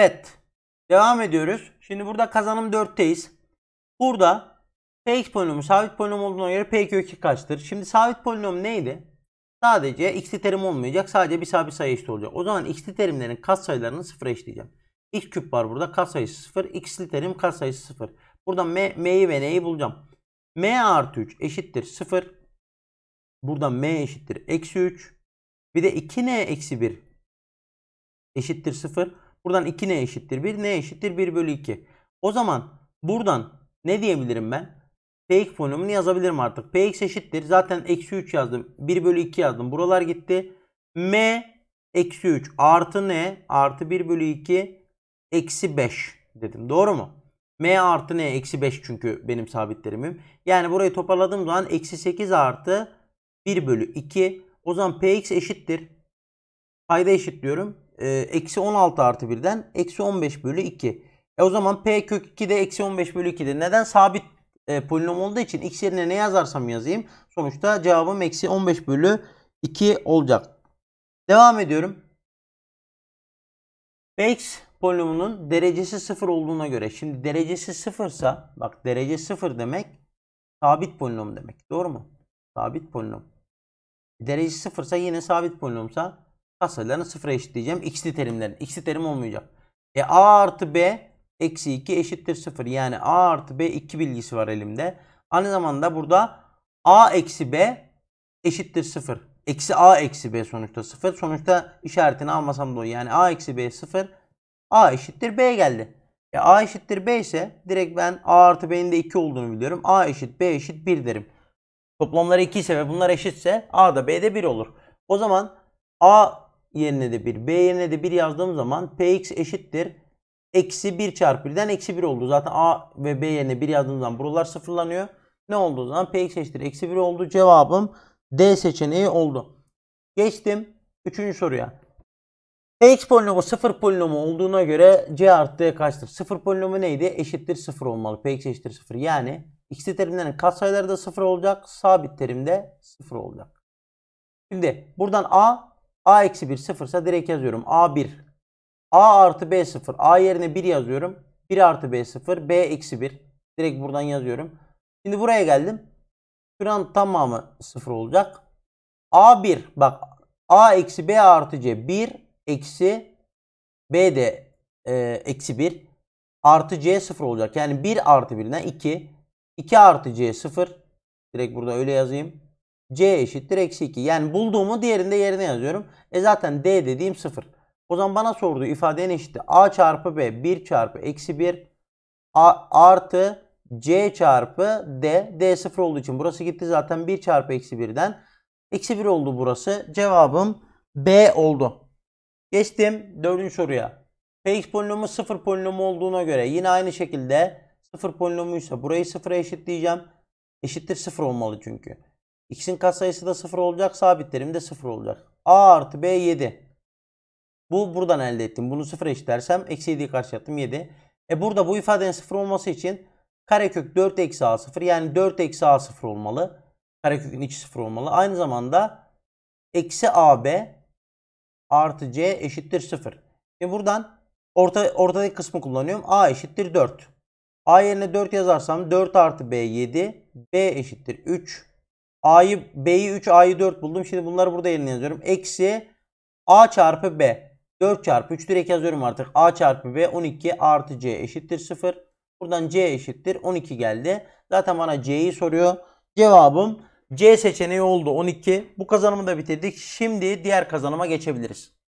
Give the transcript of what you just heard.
Evet. Devam ediyoruz. Şimdi burada kazanım 4'teyiz. Burada p polinomu sabit polinom olduğuna göre PQ2 kaçtır? Şimdi sabit polinom neydi? Sadece x'li terim olmayacak. Sadece bir sabit sayı eşit olacak. O zaman x'li terimlerin katsayılarını sıfıra eşitleyeceğim. x küp var burada. Katsayısı 0. x'li terim katsayısı 0. Buradan m, m'yi ve n'yi bulacağım. m artı 3 eşittir 0. Buradan m eşittir eksi 3. Bir de 2n eksi 1 eşittir 0. Buradan 2 ne eşittir? 1 ne eşittir? 1 bölü 2. O zaman buradan ne diyebilirim ben? Px polinomunu yazabilirim artık. Px eşittir. Zaten eksi 3 yazdım. 1 bölü 2 yazdım. Buralar gitti. M eksi 3 artı ne artı 1 bölü 2 eksi 5 dedim. Doğru mu? M artı ne eksi 5 çünkü benim sabitlerimim. Yani burayı toparladığım zaman eksi 8 artı 1 bölü 2. O zaman px eşittir. eşit diyorum e, eksi 16 artı 1'den eksi 15 bölü 2. E o zaman p kök 2 de eksi 15 bölü 2'dir. Neden? Sabit e, polinom olduğu için x yerine ne yazarsam yazayım. Sonuçta cevabım eksi 15 bölü 2 olacak. Devam ediyorum. Px polinomunun derecesi 0 olduğuna göre. Şimdi derecesi 0 ise bak derece 0 demek sabit polinom demek. Doğru mu? Sabit polinom. Derecesi 0 ise yine sabit polinomsa kas sayılarını sıfıra eşitleyeceğim. X'li terimlerin. X'li terim olmayacak. E A artı B eksi 2 eşittir 0. Yani A artı B 2 bilgisi var elimde. Aynı zamanda burada A eksi B eşittir 0. Eksi A eksi B sonuçta 0. Sonuçta işaretini almasam da Yani A eksi B 0. A eşittir B geldi. E A eşittir B ise direkt ben A artı B'nin de 2 olduğunu biliyorum. A eşit B eşit 1 derim. Toplamları 2 ise ve bunlar eşitse A da B de 1 olur. O zaman A yerine de 1. B yerine de 1 yazdığım zaman Px eşittir. Eksi 1 çarpı 1'den eksi 1 oldu. Zaten A ve B yerine 1 yazdığım zaman buralar sıfırlanıyor. Ne oldu o zaman? Px eşittir. Eksi 1 oldu. Cevabım D seçeneği oldu. Geçtim 3. soruya. Px polinomu 0 polinomu olduğuna göre C artı D kaçtır? 0 polinomu neydi? Eşittir 0 olmalı. Px eşittir 0. Yani x'li terimlerin katsayıları da 0 olacak. Sabit terim de 0 olacak. Şimdi buradan A A eksi 1 sıfırsa direkt yazıyorum. A1. A artı B sıfır. A yerine 1 yazıyorum. 1 artı B sıfır. B eksi 1. Direkt buradan yazıyorum. Şimdi buraya geldim. Şuranın tamamı sıfır olacak. A1 bak A eksi B artı C 1 eksi B de e, eksi 1 artı C 0 olacak. Yani 1 artı 1'den 2. 2 artı C 0. Direkt burada öyle yazayım. C eşittir eksi 2. Yani bulduğumu diğerinde yerine yazıyorum. E zaten D dediğim 0. O zaman bana sorduğu ifade ifadenin eşittir. A çarpı B 1 çarpı eksi 1 A, artı C çarpı D. D 0 olduğu için burası gitti zaten 1 çarpı eksi 1'den. Eksi 1 oldu burası. Cevabım B oldu. Geçtim dördüncü soruya. P polinomu sıfır polinomu olduğuna göre yine aynı şekilde sıfır polinomuysa burayı sıfıra eşitleyeceğim. Eşittir sıfır olmalı çünkü. X'in katsayısı da 0 olacak. sabitlerim de 0 olacak. A artı B 7. Bu buradan elde ettim. Bunu 0 eşitlersem eksi 7'yi karşı attım 7. E burada bu ifadenin 0 olması için karekök 4 eksi A 0 yani 4 eksi A 0 olmalı. Karekökün içi 0 olmalı. Aynı zamanda eksi AB artı C eşittir 0. E buradan orta, ortadaki kısmı kullanıyorum. A eşittir 4. A yerine 4 yazarsam 4 artı B 7. B eşittir 3. A'yı B'yi 3 A'yı 4 buldum. Şimdi bunları burada eline yazıyorum. Eksi A çarpı B. 4 çarpı 3 direkt yazıyorum artık. A çarpı B 12 artı C eşittir 0. Buradan C eşittir 12 geldi. Zaten bana C'yi soruyor. Cevabım C seçeneği oldu 12. Bu kazanımı da bitirdik. Şimdi diğer kazanıma geçebiliriz.